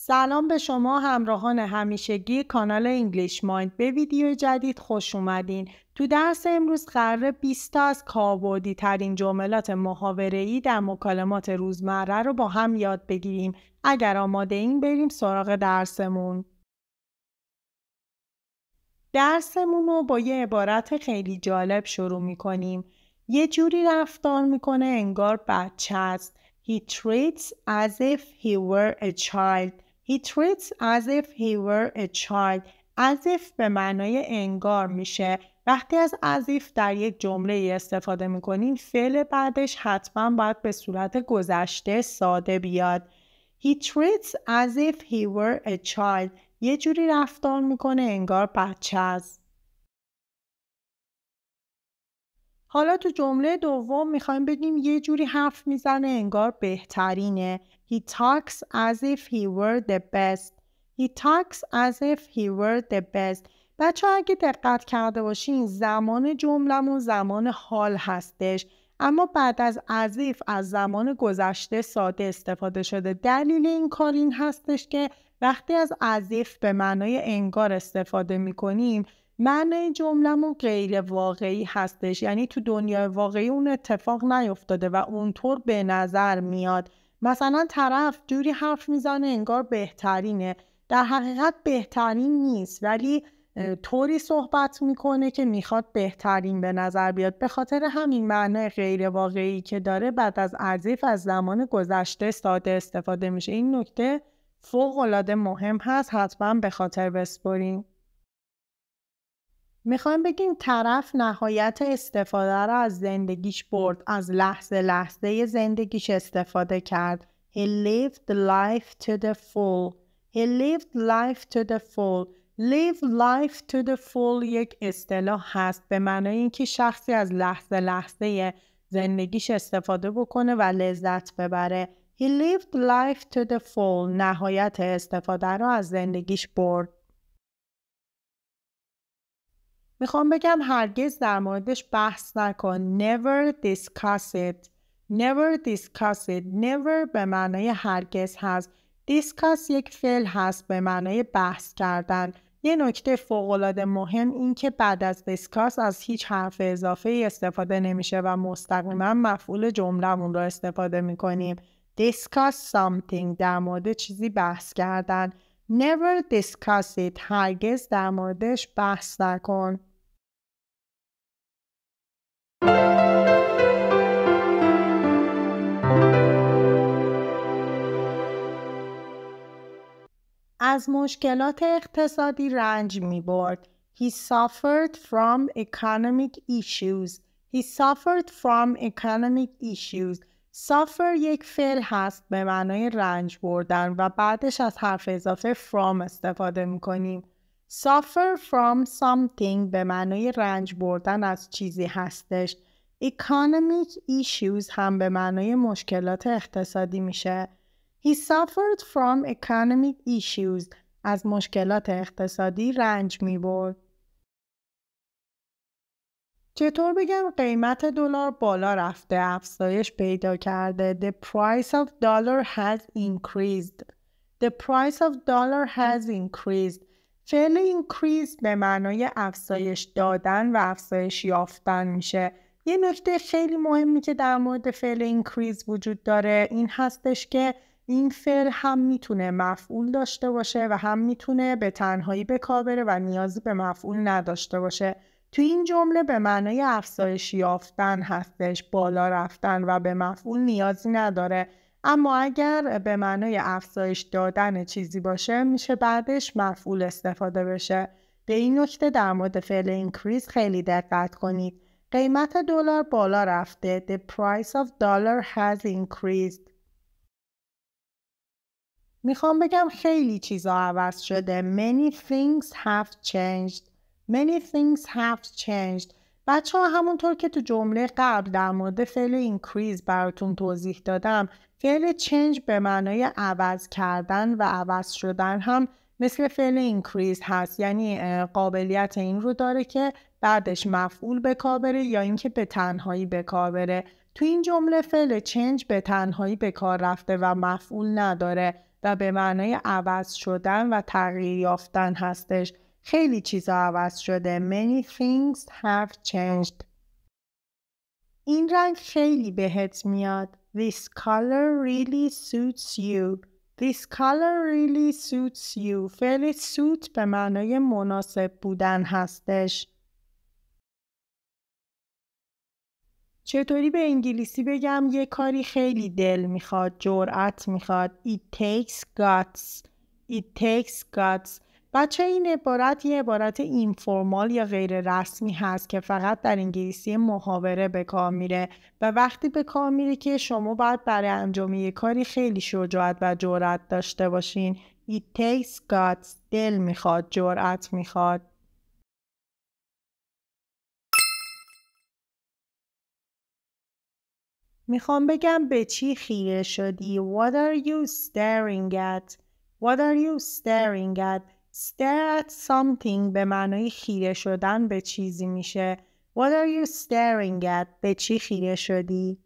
سلام به شما همراهان همیشگی کانال انگلیش مایند به ویدیو جدید خوش اومدین تو درس امروز قرار 20 تا از کاربردی ترین جملات محاوره در مکالمات روزمره رو با هم یاد بگیریم اگر آماده این بریم سراغ درسمون درسمون رو با یه عبارت خیلی جالب شروع می کنیم. یه جوری رفتار میکنه انگار بچه است. He treats as if he were a child. He treats as if he were a child. As if به معنای انگار میشه. وقتی از as if در یک جمله استفاده میکنیم فعل بعدش حتما باید به صورت گذشته ساده بیاد. He treats as if he were a child. یه جوری رفتار میکنه انگار بچه است. حالا تو جمله دوم میخوایم بگیم یه جوری حرف میزنه انگار بهترینه. He talks as if he were the best. He talks as if he were the best. بچه اگه دقت کرده باشین زمان جملمون زمان حال هستش اما بعد از عظیف از زمان گذشته ساده استفاده شده دلیل این کار این هستش که وقتی از عظیف به معنای انگار استفاده می معنی جملهمون غیر واقعی هستش یعنی تو دنیای واقعی اون اتفاق نیفتاده و اونطور به نظر میاد مثلا طرف جوری حرف میزنه انگار بهترینه در حقیقت بهترین نیست ولی طوری صحبت میکنه که میخواد بهترین به نظر بیاد به خاطر همین معنی غیر واقعی که داره بعد از ارزیف از زمان گذشته ساده استفاده میشه این نکته فوق العاده مهم هست حتما به خاطر بسپریم میخوام بگیم طرف نهایت استفاده را از زندگیش برد از لحظه لحظه زندگیش استفاده کرد He lived life to the full He lived life to the full Live life to the full یک اصطلاح هست به معنای اینکه شخصی از لحظه لحظه زندگیش استفاده بکنه و لذت ببره He lived life to the full نهایت استفاده را از زندگیش برد میخوام بگم هرگز در موردش بحث نکن never discuss it never discuss it never به معنای هرگز هست discuss یک فعل هست به معنای بحث کردن یه نکته فوقالعاده مهم این که بعد از دیسکاس از هیچ حرف اضافه ای استفاده نمیشه و مستقیما مفعول جملهمون را استفاده میکنیم discuss something در مورد چیزی بحث کردن never discuss it هرگز در موردش بحث نکن از مشکلات اقتصادی رنج می برد. He suffered from economic issues. He suffered from economic issues. suffer یک فعل هست به معنای رنج بردن و بعدش از حرف اضافه from استفاده می کنیم. suffer from something به معنای رنج بردن از چیزی هستش. economic issues هم به معنای مشکلات اقتصادی میشه. He suffered from economic issues. از مشکلات اقتصادی رنج می برد. چطور بگم قیمت دلار بالا رفته افزایش پیدا کرده The price of dollar has increased The price of dollar has increased فعل increase به معنای افزایش دادن و افزایش یافتن میشه یه نکته خیلی مهمی که در مورد فعل increase وجود داره این هستش که این فعل هم میتونه مفعول داشته باشه و هم میتونه به تنهایی به بره و نیازی به مفعول نداشته باشه تو این جمله به معنای افزایش یافتن هستش بالا رفتن و به مفعول نیازی نداره اما اگر به معنای افزایش دادن چیزی باشه میشه بعدش مفعول استفاده بشه به این نکته در مورد فعل اینکریز خیلی دقت کنید قیمت دلار بالا رفته the price of dollar has increased میخوام بگم خیلی چیزا عوض شده many things have changed many things have changed بچه ها همونطور که تو جمله قبل در مورد فعل increase براتون توضیح دادم فعل change به معنای عوض کردن و عوض شدن هم مثل فعل increase هست یعنی قابلیت این رو داره که بعدش مفعول بکار بره یا اینکه به تنهایی بکار بره تو این جمله فعل change به تنهایی به کار رفته و مفعول نداره و به معنای عوض شدن و تغییر یافتن هستش خیلی چیزا عوض شده many things have changed این رنگ خیلی بهت میاد This color really suits you This color really suits you فعل suit به معنای مناسب بودن هستش چطوری به انگلیسی بگم یه کاری خیلی دل میخواد جرأت میخواد it takes guts it takes guts بچه این عبارت یه عبارت اینفورمال یا غیر رسمی هست که فقط در انگلیسی محاوره به کار میره و وقتی به کار میره که شما باید برای انجام یه کاری خیلی شجاعت و جرأت داشته باشین it takes guts دل میخواد جرأت میخواد میخوام بگم به چی خیره شدی What are you staring at What are you staring at Stare at something به معنای خیره شدن به چیزی میشه What are you staring at به چی خیره شدی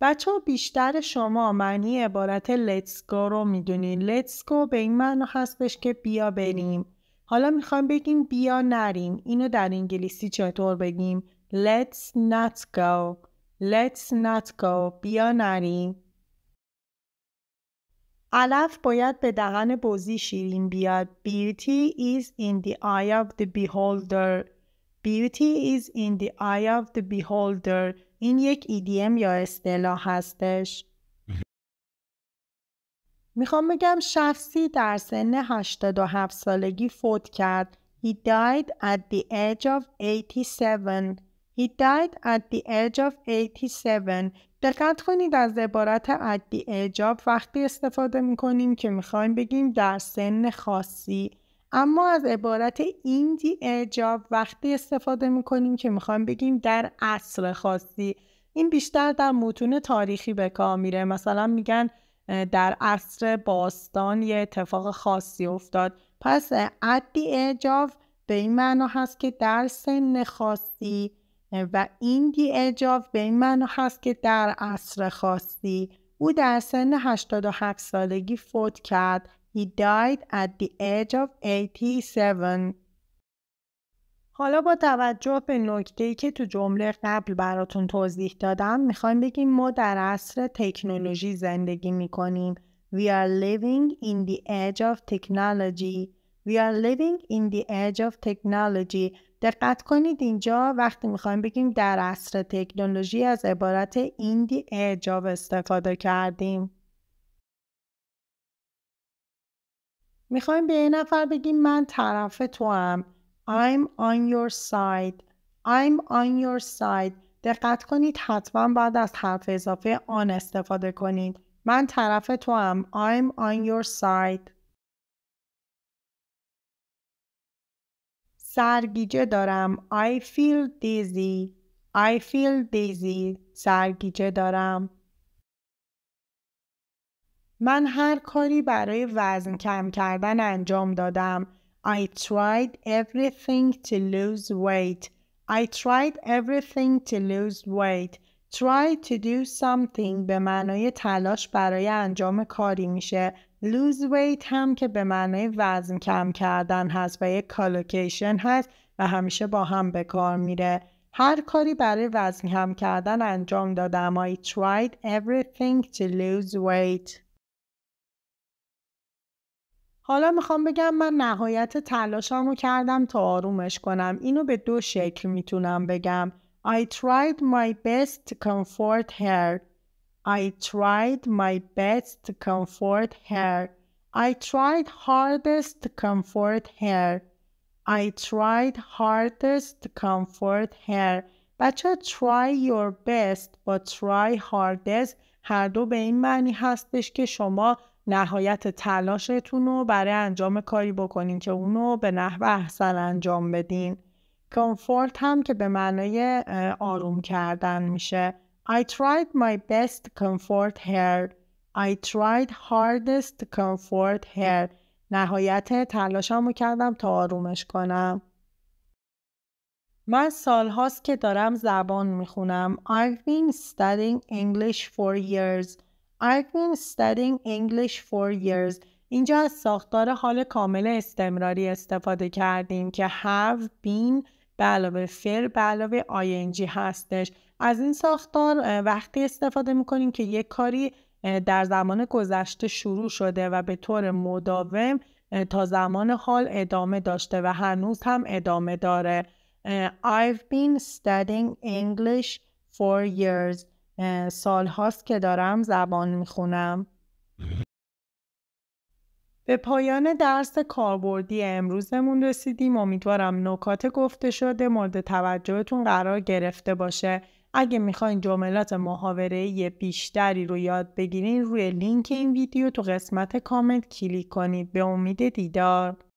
بچه بیشتر شما معنی عبارت let's go رو میدونین let's go به این معنی هستش که بیا بریم حالا میخوام بگیم بیا نریم اینو در انگلیسی چطور بگیم Let's not go. Let's not go. بیا نریم. علف باید به دهن بوزی شیرین بیاد. Beauty is in the eye of the beholder. Beauty is in the eye of the beholder. این یک ایدیم یا اصطلاح هستش. میخوام بگم شخصی در سن 87 سالگی فوت کرد. He died at the age of 87. He died at the age of 87. دقت کنید از عبارت at the وقتی استفاده میکنیم که میخوایم بگیم در سن خاصی اما از عبارت in the وقتی استفاده میکنیم که میخوایم بگیم در عصر خاصی این بیشتر در متون تاریخی به کار میره مثلا میگن در عصر باستان یه اتفاق خاصی افتاد پس at the age of به این معنا هست که در سن خاصی و این دی اجاف به این معنی هست که در عصر خاصی او در سن 87 سالگی فوت کرد. He died at the age of 87. حالا با توجه به نکته که تو جمله قبل براتون توضیح دادم میخوایم بگیم ما در عصر تکنولوژی زندگی میکنیم. We are living in the age of technology. We are living in the age of technology. دقت کنید اینجا وقتی میخوایم بگیم در عصر تکنولوژی از عبارت ایندی اعجاب استفاده کردیم. میخوایم به یه نفر بگیم من طرف تو هم. I'm on your side. I'm on your side. دقت کنید حتما بعد از حرف اضافه آن استفاده کنید. من طرف تو هم. I'm on your side. سرگیجه دارم I feel dizzy I feel dizzy سرگیجه دارم من هر کاری برای وزن کم کردن انجام دادم I tried everything to lose weight I tried everything to lose weight Try to do something به معنای تلاش برای انجام کاری میشه lose weight هم که به معنی وزن کم کردن هست و یک کالوکیشن هست و همیشه با هم به کار میره هر کاری برای وزن کم کردن انجام دادم I tried everything to lose weight حالا میخوام بگم من نهایت تلاشم رو کردم تا آرومش کنم اینو به دو شکل میتونم بگم I tried my best to comfort her I tried my best to comfort her. I tried hardest to comfort her. I tried hardest to comfort her. بچه try your best با try hardest هر دو به این معنی هستش که شما نهایت تلاشتون رو برای انجام کاری بکنین که اونو به نحو احسن انجام بدین. کامفورت هم که به معنای آروم کردن میشه. I tried my best to comfort her. I tried hardest to comfort her. نهایت تلاشم رو کردم تا آرومش کنم. من سال هاست که دارم زبان میخونم. I've been studying English for years. I've been studying English for years. اینجا از ساختار حال کامل استمراری استفاده کردیم که have been به علاوه فعل به علاوه ing هستش. از این ساختار وقتی استفاده میکنیم که یک کاری در زمان گذشته شروع شده و به طور مداوم تا زمان حال ادامه داشته و هنوز هم ادامه داره I've been studying English for years سال هاست که دارم زبان میخونم به پایان درس کاربردی امروزمون رسیدیم امیدوارم نکات گفته شده مورد توجهتون قرار گرفته باشه اگه میخواین جملات محاوره بیشتری رو یاد بگیرین روی لینک این ویدیو تو قسمت کامنت کلیک کنید به امید دیدار